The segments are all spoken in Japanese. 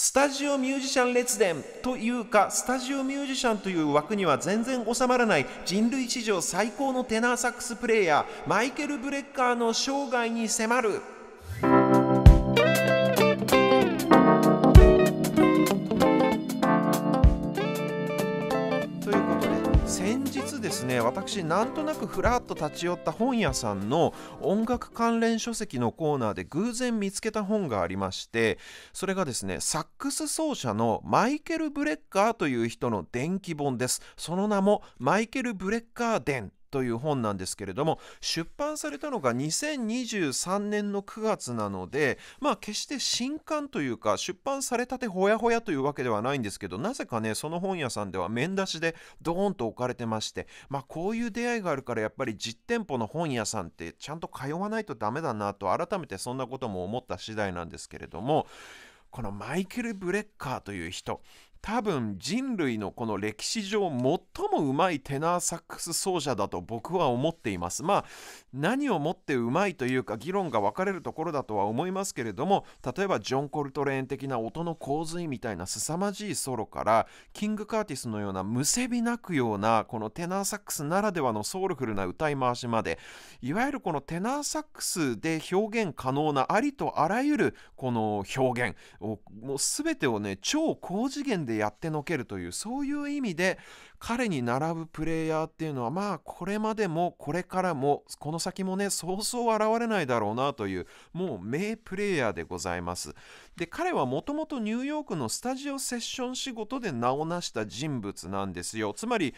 スタジオミュージシャン列伝というか、スタジオミュージシャンという枠には全然収まらない人類史上最高のテナーサックスプレーヤー、マイケル・ブレッカーの生涯に迫る。ですね私なんとなくふらっと立ち寄った本屋さんの音楽関連書籍のコーナーで偶然見つけた本がありましてそれがですねサックス奏者のマイケル・ブレッカーという人の伝記本ですその名もマイケル・ブレッカー伝という本なんですけれども出版されたのが2023年の9月なのでまあ決して新刊というか出版されたてほやほやというわけではないんですけどなぜかねその本屋さんでは面出しでドーンと置かれてましてまあこういう出会いがあるからやっぱり実店舗の本屋さんってちゃんと通わないとダメだなと改めてそんなことも思った次第なんですけれどもこのマイケル・ブレッカーという人多分人類のこの歴史上最もうまいテナーサックス奏者だと僕は思っています。まあ何をもってうまいというか議論が分かれるところだとは思いますけれども例えばジョン・コルトレーン的な音の洪水みたいな凄まじいソロからキング・カーティスのようなむせび泣くようなこのテナーサックスならではのソウルフルな歌い回しまでいわゆるこのテナーサックスで表現可能なありとあらゆるこの表現をもう全てをね超高次元ででやってのけるというそういう意味で彼に並ぶプレイヤーっていうのはまあこれまでもこれからもこの先もねそうそう現れないだろうなというもう名プレイヤーでございますで彼はもともとニューヨークのスタジオセッション仕事で名を成した人物なんですよつまり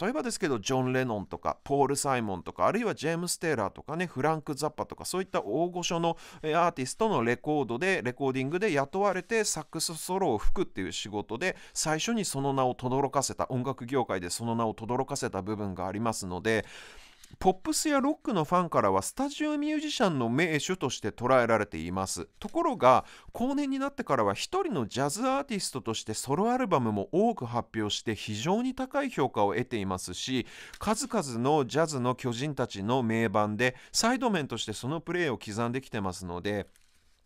例えばですけどジョン・レノンとかポール・サイモンとかあるいはジェームス・テイラーとかねフランク・ザッパとかそういった大御所のアーティストのレコードでレコーディングで雇われてサックスソロを吹くっていう仕事で最初にその名を轟かせた音楽業業界でその名を轟かせた部分がありますのでポップスやロックのファンからはスタジオミュージシャンの名手として捉えられていますところが後年になってからは一人のジャズアーティストとしてソロアルバムも多く発表して非常に高い評価を得ていますし数々のジャズの巨人たちの名盤でサイド面としてそのプレーを刻んできてますので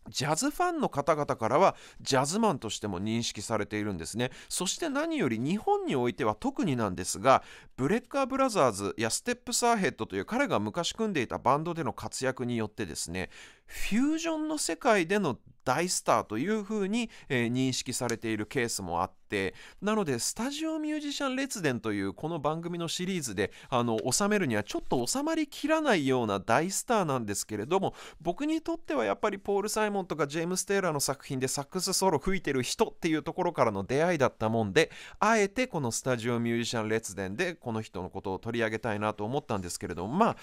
ジャズファンの方々からはジャズマンとしても認識されているんですね。そして何より日本においては特になんですが、ブレッカーブラザーズやステップサーヘッドという彼が昔組んでいたバンドでの活躍によってですね、フュージョンの世界での大スターというふうに、えー、認識されているケースもあってなのでスタジオミュージシャン列伝というこの番組のシリーズであの収めるにはちょっと収まりきらないような大スターなんですけれども僕にとってはやっぱりポール・サイモンとかジェームス・テイラーの作品でサックスソロ吹いてる人っていうところからの出会いだったもんであえてこのスタジオミュージシャン列伝でこの人のことを取り上げたいなと思ったんですけれどもまあ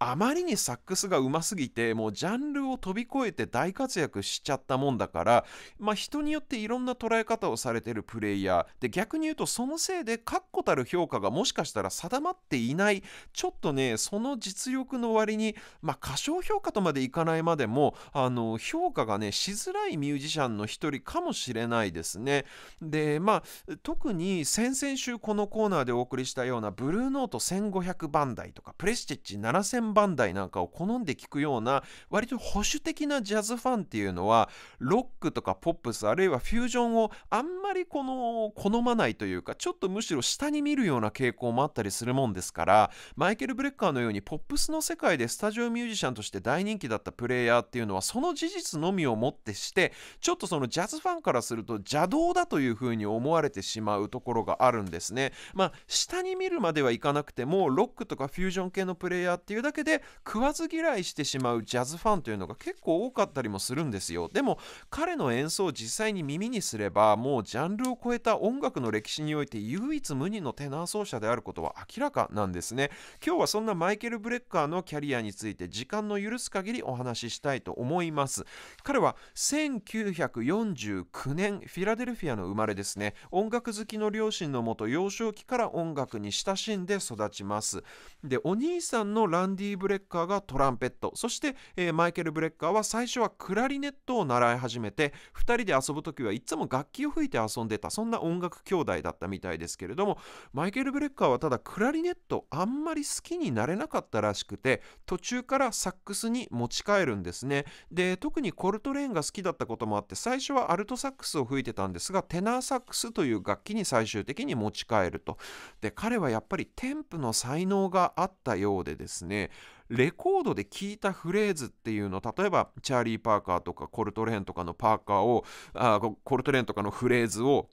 あまりにサックスがうますぎてもうジャンルを飛び越えて大活躍しちゃったもんだから、まあ、人によっていろんな捉え方をされてるプレイヤーで逆に言うとそのせいで確固たる評価がもしかしたら定まっていないちょっとねその実力の割に、まあ、過小評価とまでいかないまでもあの評価がねしづらいミュージシャンの一人かもしれないですねでまあ特に先々週このコーナーでお送りしたようなブルーノート1500番台とかプレスッチ7000バンダイなんかを好んで聴くような割と保守的なジャズファンっていうのはロックとかポップスあるいはフュージョンをあんまりこの好まないというかちょっとむしろ下に見るような傾向もあったりするもんですからマイケル・ブレッカーのようにポップスの世界でスタジオミュージシャンとして大人気だったプレイヤーっていうのはその事実のみをもってしてちょっとそのジャズファンからすると邪道だというふうに思われてしまうところがあるんですね。まあ、下に見るまではいかなくてもロックとかフュージョン系のプレイヤーっていうだけけで食わず嫌いしてしまうジャズファンというのが結構多かったりもするんですよでも彼の演奏を実際に耳にすればもうジャンルを超えた音楽の歴史において唯一無二のテナー奏者であることは明らかなんですね今日はそんなマイケル・ブレッカーのキャリアについて時間の許す限りお話ししたいと思います彼は1949年フィラデルフィアの生まれですね音楽好きの両親のもと幼少期から音楽に親しんで育ちますでお兄さんのランディィ・ブレッカーがトランペットそして、えー、マイケル・ブレッカーは最初はクラリネットを習い始めて2人で遊ぶ時はいつも楽器を吹いて遊んでたそんな音楽兄弟だったみたいですけれどもマイケル・ブレッカーはただクラリネットあんまり好きになれなかったらしくて途中からサックスに持ち帰るんですねで特にコルトレーンが好きだったこともあって最初はアルトサックスを吹いてたんですがテナーサックスという楽器に最終的に持ち帰るとで彼はやっぱりテンプの才能があったようでですねレコードで聞いたフレーズっていうの例えばチャーリー・パーカーとかコルトレーンとかのパーカーをあコルトレーンとかのフレーズを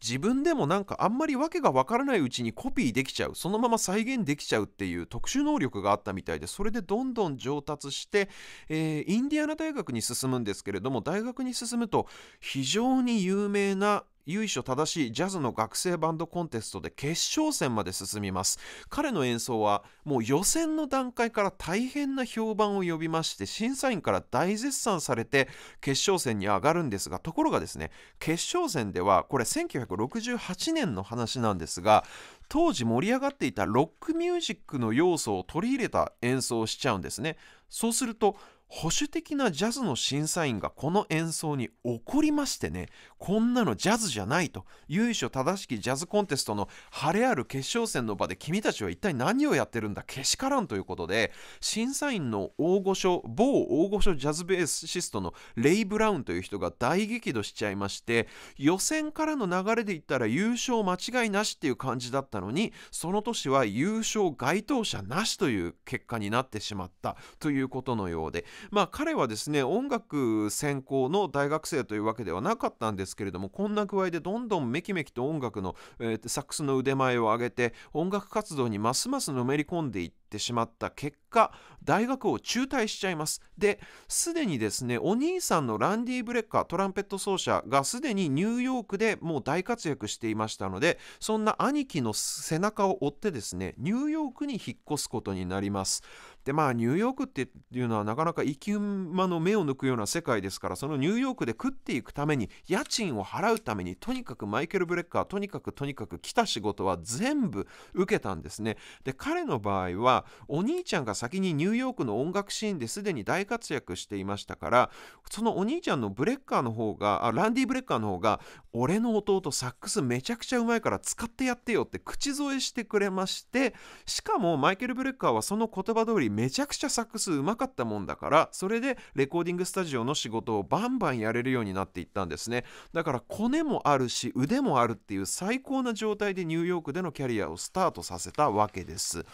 自分でもなんかあんまり訳がわからないうちにコピーできちゃうそのまま再現できちゃうっていう特殊能力があったみたいでそれでどんどん上達して、えー、インディアナ大学に進むんですけれども大学に進むと非常に有名な由緒正しいジャズの学生バンドコンテストで決勝戦まで進みます彼の演奏はもう予選の段階から大変な評判を呼びまして審査員から大絶賛されて決勝戦に上がるんですがところがですね決勝戦ではこれ1968年の話なんですが当時盛り上がっていたロックミュージックの要素を取り入れた演奏をしちゃうんですねそうすると保守的なジャズの審査員がこの演奏に怒りましてね、こんなのジャズじゃないと、由緒正しきジャズコンテストの晴れある決勝戦の場で君たちは一体何をやってるんだ、けしからんということで、審査員の大御所、某大御所ジャズベーシストのレイ・ブラウンという人が大激怒しちゃいまして、予選からの流れで言ったら優勝間違いなしっていう感じだったのに、その年は優勝該当者なしという結果になってしまったということのようで、まあ、彼はですね音楽専攻の大学生というわけではなかったんですけれどもこんな具合でどんどんめきめきと音楽の、えー、サックスの腕前を上げて音楽活動にますますのめり込んでいってってしまった結果大学を中退しちゃいますですでにですねお兄さんのランディ・ブレッカートランペット奏者がすでにニューヨークでもう大活躍していましたのでそんな兄貴の背中を追ってですねニューヨークに引っ越すことになりますでまあニューヨークっていうのはなかなか生き馬の目を抜くような世界ですからそのニューヨークで食っていくために家賃を払うためにとにかくマイケル・ブレッカーとにかくとにかく来た仕事は全部受けたんですねで彼の場合はお兄ちゃんが先にニューヨークの音楽シーンですでに大活躍していましたからそのお兄ちゃんのブレッカーの方があランディ・ブレッカーの方が俺の弟サックスめちゃくちゃうまいから使ってやってよって口添えしてくれましてしかもマイケル・ブレッカーはその言葉通りめちゃくちゃサックスうまかったもんだからそれでレコーディングスタジオの仕事をバンバンやれるようになっていったんですねだからコネもあるし腕もあるっていう最高な状態でニューヨークでのキャリアをスタートさせたわけです。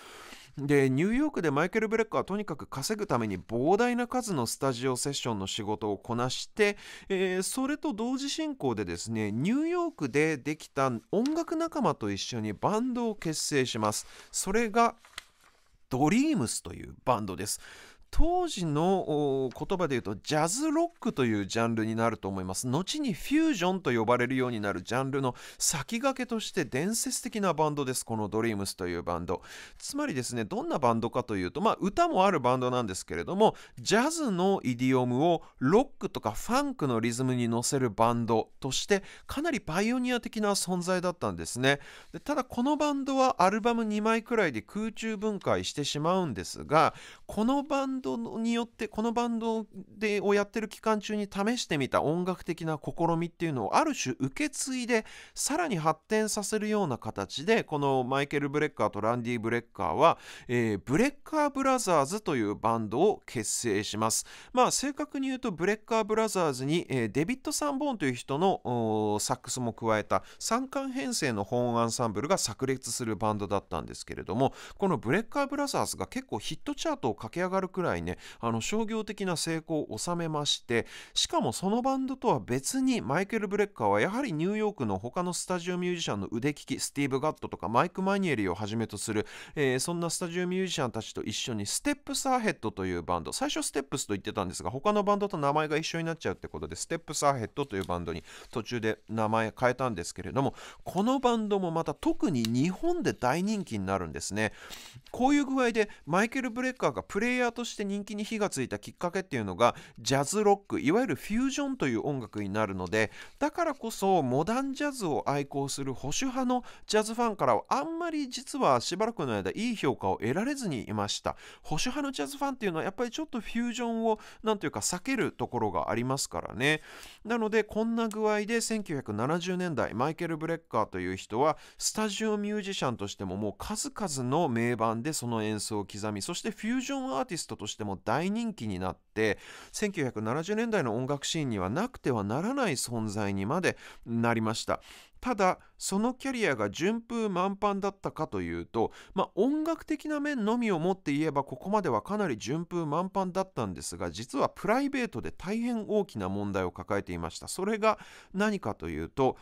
でニューヨークでマイケル・ブレックはとにかく稼ぐために膨大な数のスタジオセッションの仕事をこなして、えー、それと同時進行でですねニューヨークでできた音楽仲間と一緒にバンドを結成しますそれがドリームスというバンドです当時の言葉で言うとジャズロックというジャンルになると思います後にフュージョンと呼ばれるようになるジャンルの先駆けとして伝説的なバンドですこのドリームスというバンドつまりですねどんなバンドかというとまあ歌もあるバンドなんですけれどもジャズのイディオムをロックとかファンクのリズムに乗せるバンドとしてかなりパイオニア的な存在だったんですねでただこのバンドはアルバム2枚くらいで空中分解してしまうんですがこのバンドドによってこのバンドでをやってる期間中に試してみた音楽的な試みっていうのをある種受け継いでさらに発展させるような形でこのマイケル・ブレッカーとランディ・ブレッカーは、えー、ブレッカー・ブラザーズというバンドを結成します。まあ正確に言うとブレッカー・ブラザーズに、えー、デビッド・サンボーンという人のサックスも加えた3巻編成の本アンサンブルが炸裂するバンドだったんですけれどもこのブレッカー・ブラザーズが結構ヒットチャートを駆け上がるくらいらいねあの商業的な成功を収めましてしかもそのバンドとは別にマイケル・ブレッカーはやはりニューヨークの他のスタジオミュージシャンの腕利きスティーブ・ガットとかマイク・マニエリーをはじめとする、えー、そんなスタジオミュージシャンたちと一緒にステップス・アヘッドというバンド最初ステップスと言ってたんですが他のバンドと名前が一緒になっちゃうってことでステップス・アヘッドというバンドに途中で名前変えたんですけれどもこのバンドもまた特に日本で大人気になるんですねこういう具合でマイケル・ブレッカーがプレイヤーとしてして人気に火がついたきっかけっていうのがジャズロックいわゆるフュージョンという音楽になるのでだからこそモダンジャズを愛好する保守派のジャズファンからはあんまり実はしばらくの間いい評価を得られずにいました保守派のジャズファンっていうのはやっぱりちょっとフュージョンを何というか避けるところがありますからねなのでこんな具合で1970年代マイケル・ブレッカーという人はスタジオミュージシャンとしてももう数々の名盤でその演奏を刻みそしてフュージョンアーティストととしても大人気になって1970年代の音楽シーンにはなくてはならない存在にまでなりましたただそのキャリアが順風満帆だったかというと、まあ、音楽的な面のみをもって言えばここまではかなり順風満帆だったんですが実はプライベートで大変大きな問題を抱えていましたそれが何かというと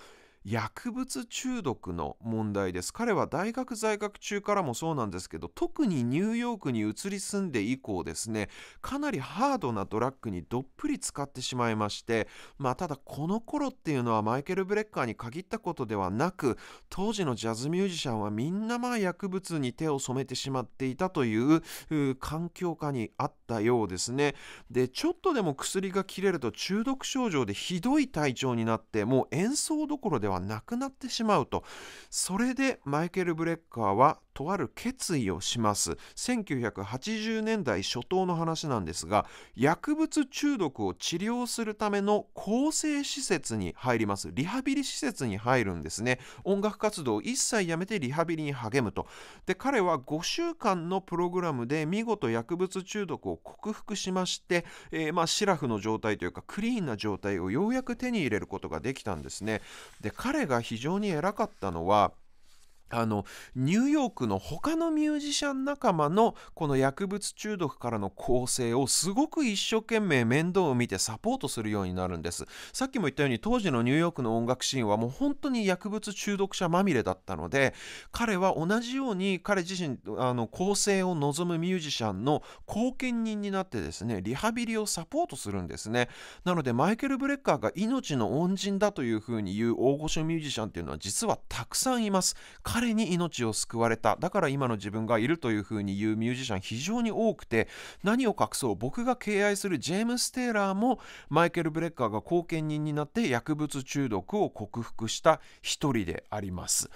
薬物中毒の問題です彼は大学在学中からもそうなんですけど特にニューヨークに移り住んで以降ですねかなりハードなドラッグにどっぷり使ってしまいましてまあただこの頃っていうのはマイケル・ブレッカーに限ったことではなく当時のジャズミュージシャンはみんなまあ薬物に手を染めてしまっていたという環境下にあったようですねでちょっとでも薬が切れると中毒症状でひどい体調になってもう演奏どころではがなくなってしまうとそれでマイケル・ブレッカーはとある決意をします1980年代初頭の話なんですが薬物中毒を治療するための更生施設に入りますリハビリ施設に入るんですね音楽活動を一切やめてリハビリに励むとで彼は5週間のプログラムで見事薬物中毒を克服しまして、えー、まあシラフの状態というかクリーンな状態をようやく手に入れることができたんですねで彼が非常に偉かったのはあのニューヨークの他のミュージシャン仲間のこの薬物中毒からの構成をすごく一生懸命面倒を見てサポートするようになるんですさっきも言ったように当時のニューヨークの音楽シーンはもう本当に薬物中毒者まみれだったので彼は同じように彼自身あの構成を望むミュージシャンの後見人になってですねリハビリをサポートするんですねなのでマイケル・ブレッカーが命の恩人だというふうに言う大御所ミュージシャンっていうのは実はたくさんいます彼に命を救われただから今の自分がいるというふうに言うミュージシャン非常に多くて何を隠そう僕が敬愛するジェームス・テイラーもマイケル・ブレッカーが後見人になって薬物中毒を克服した一人であります。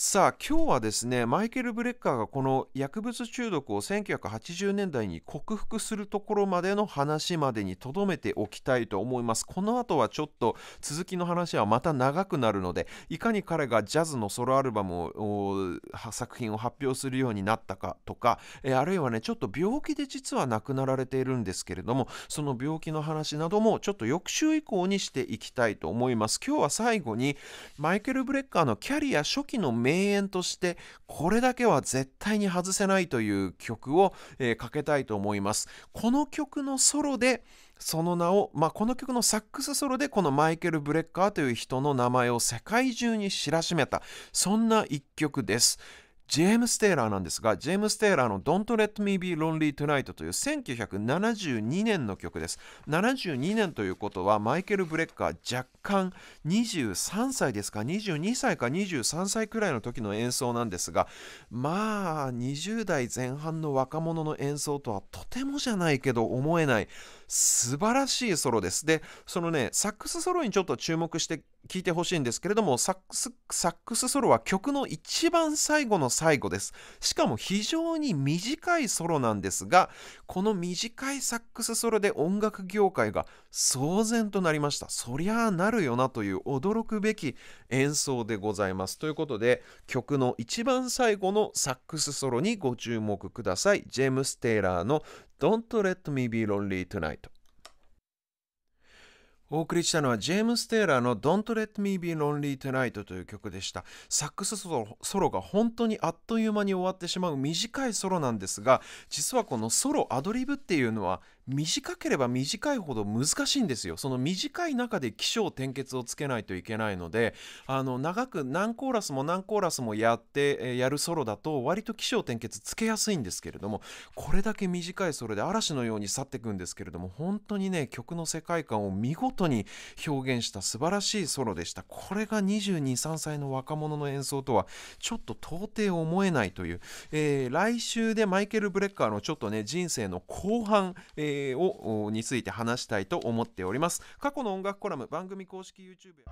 さあ今日はですねマイケル・ブレッカーがこの薬物中毒を1980年代に克服するところまでの話までにとどめておきたいと思いますこの後はちょっと続きの話はまた長くなるのでいかに彼がジャズのソロアルバムを作品を発表するようになったかとか、えあるいはねちょっと病気で実は亡くなられているんですけれどもその病気の話などもちょっと翌週以降にしていきたいと思います今日は最後にマイケル・ブレッカーのキャリア初期の名演としてこれだけは絶対に外せないという曲を、えー、かけたいと思います。この曲のソロでその名を、まあ、この曲のサックスソロでこのマイケル・ブレッカーという人の名前を世界中に知らしめたそんな一曲です。ジェームス・テイラーなんですが、ジェームス・テイラーの Don't Let Me Be Lonely Tonight という1972年の曲です。72年ということは、マイケル・ブレッカー若干23歳ですか、22歳か23歳くらいの時の演奏なんですが、まあ、20代前半の若者の演奏とはとてもじゃないけど思えない、素晴らしいソロです。で、そのね、サックスソロにちょっと注目して聞いてほしいんですけれどもサックス、サックスソロは曲の一番最後の最後です。しかも非常に短いソロなんですが、この短いサックスソロで音楽業界が騒然となりました。そりゃあなるよなという驚くべき演奏でございます。ということで、曲の一番最後のサックスソロにご注目ください。ジェームス・テイラーの Don't Let Me Be Lonely Tonight お送りしたのはジェームス・テイラーの Don't Let Me Be Lonely Tonight という曲でした。サックスソロが本当にあっという間に終わってしまう短いソロなんですが、実はこのソロアドリブっていうのは短ければ短いほど難しいんですよ。その短い中で起承転結をつけないといけないので、あの長く何コーラスも何コーラスもやって、えやるソロだと割と起承転結つけやすいんですけれども、これだけ短いソロで嵐のように去っていくんですけれども、本当にね、曲の世界観を見事に表現した素晴らしいソロでした。これが22、3歳の若者の演奏とはちょっと到底思えないという、えー、来週でマイケル・ブレッカーのちょっとね、人生の後半、えーえをについて話したいと思っております過去の音楽コラム番組公式 YouTube